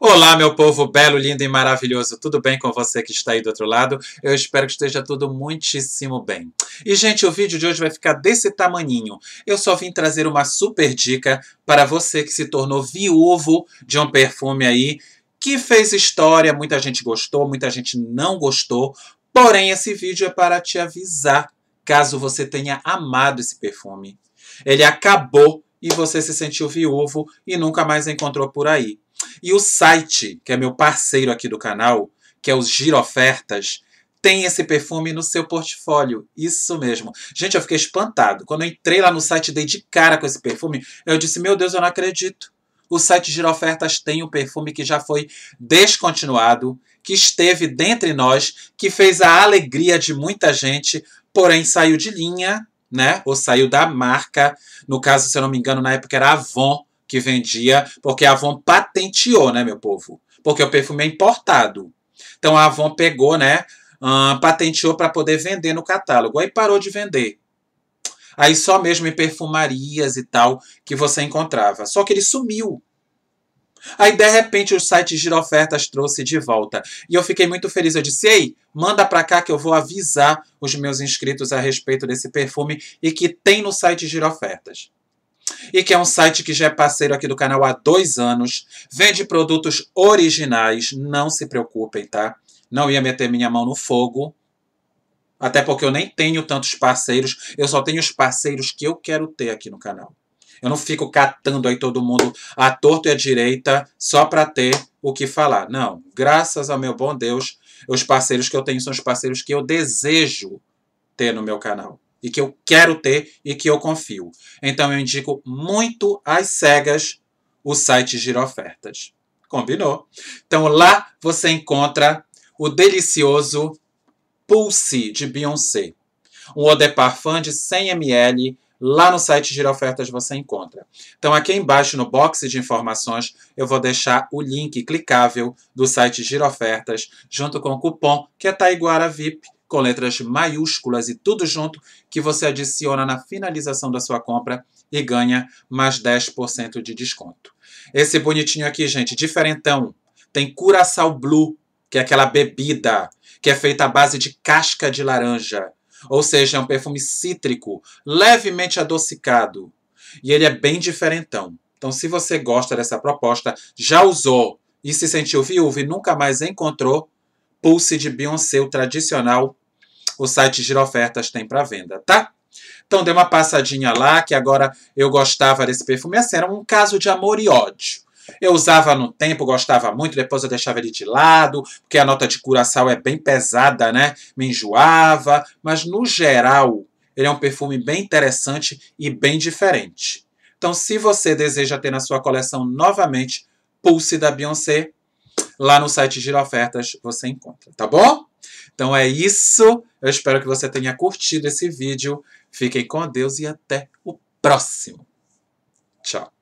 Olá, meu povo belo, lindo e maravilhoso. Tudo bem com você que está aí do outro lado? Eu espero que esteja tudo muitíssimo bem. E, gente, o vídeo de hoje vai ficar desse tamaninho. Eu só vim trazer uma super dica para você que se tornou viúvo de um perfume aí que fez história, muita gente gostou, muita gente não gostou. Porém, esse vídeo é para te avisar, caso você tenha amado esse perfume. Ele acabou e você se sentiu viúvo e nunca mais encontrou por aí. E o site, que é meu parceiro aqui do canal, que é os Giro Ofertas, tem esse perfume no seu portfólio. Isso mesmo. Gente, eu fiquei espantado. Quando eu entrei lá no site, dei de cara com esse perfume. Eu disse: Meu Deus, eu não acredito. O site Giro Ofertas tem um perfume que já foi descontinuado, que esteve dentre nós, que fez a alegria de muita gente, porém saiu de linha, né? Ou saiu da marca. No caso, se eu não me engano, na época era Avon que vendia, porque a Avon patenteou, né, meu povo? Porque o perfume é importado. Então a Avon pegou, né, patenteou para poder vender no catálogo. Aí parou de vender. Aí só mesmo em perfumarias e tal que você encontrava. Só que ele sumiu. Aí de repente o site Giro Ofertas trouxe de volta. E eu fiquei muito feliz. Eu disse: "Ei, manda para cá que eu vou avisar os meus inscritos a respeito desse perfume e que tem no site Giro Ofertas" e que é um site que já é parceiro aqui do canal há dois anos. Vende produtos originais, não se preocupem, tá? Não ia meter minha mão no fogo. Até porque eu nem tenho tantos parceiros, eu só tenho os parceiros que eu quero ter aqui no canal. Eu não fico catando aí todo mundo à torto e à direita só para ter o que falar. Não, graças ao meu bom Deus, os parceiros que eu tenho são os parceiros que eu desejo ter no meu canal e que eu quero ter e que eu confio. Então eu indico muito às cegas o site Girofertas. Combinou? Então lá você encontra o delicioso Pulse de Beyoncé, um eau de parfum de 100 ml. Lá no site Girofertas você encontra. Então aqui embaixo no box de informações eu vou deixar o link clicável do site Girofertas junto com o cupom que é Taiguara VIP com letras maiúsculas e tudo junto, que você adiciona na finalização da sua compra e ganha mais 10% de desconto. Esse bonitinho aqui, gente, diferentão, tem Curaçao Blue, que é aquela bebida que é feita à base de casca de laranja, ou seja, é um perfume cítrico, levemente adocicado, e ele é bem diferentão. Então, se você gosta dessa proposta, já usou e se sentiu viúvo e nunca mais encontrou, Pulse de Beyoncé, o tradicional, o site ofertas tem para venda, tá? Então dei uma passadinha lá, que agora eu gostava desse perfume. Assim, era um caso de amor e ódio. Eu usava no tempo, gostava muito, depois eu deixava ele de lado, porque a nota de curaçal é bem pesada, né? Me enjoava, mas no geral, ele é um perfume bem interessante e bem diferente. Então, se você deseja ter na sua coleção novamente Pulse da Beyoncé, lá no site Gira Ofertas você encontra, tá bom? Então é isso. Eu espero que você tenha curtido esse vídeo. Fiquem com Deus e até o próximo. Tchau.